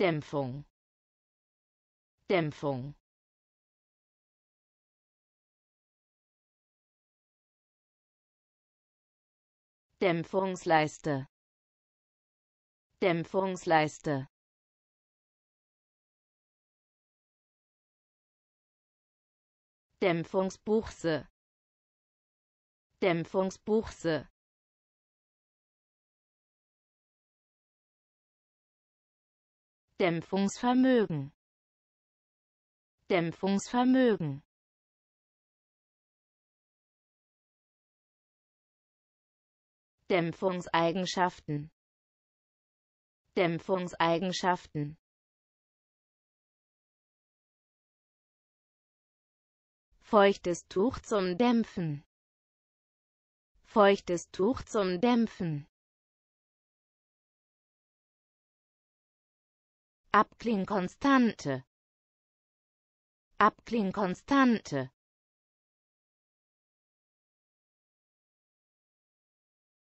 Dämpfung Dämpfung Dämpfungsleiste Dämpfungsleiste Dämpfungsbuchse Dämpfungsbuchse Dämpfungsvermögen Dämpfungsvermögen Dämpfungseigenschaften Dämpfungseigenschaften Feuchtes Tuch zum Dämpfen Feuchtes Tuch zum Dämpfen Abklingkonstante Abklingkonstante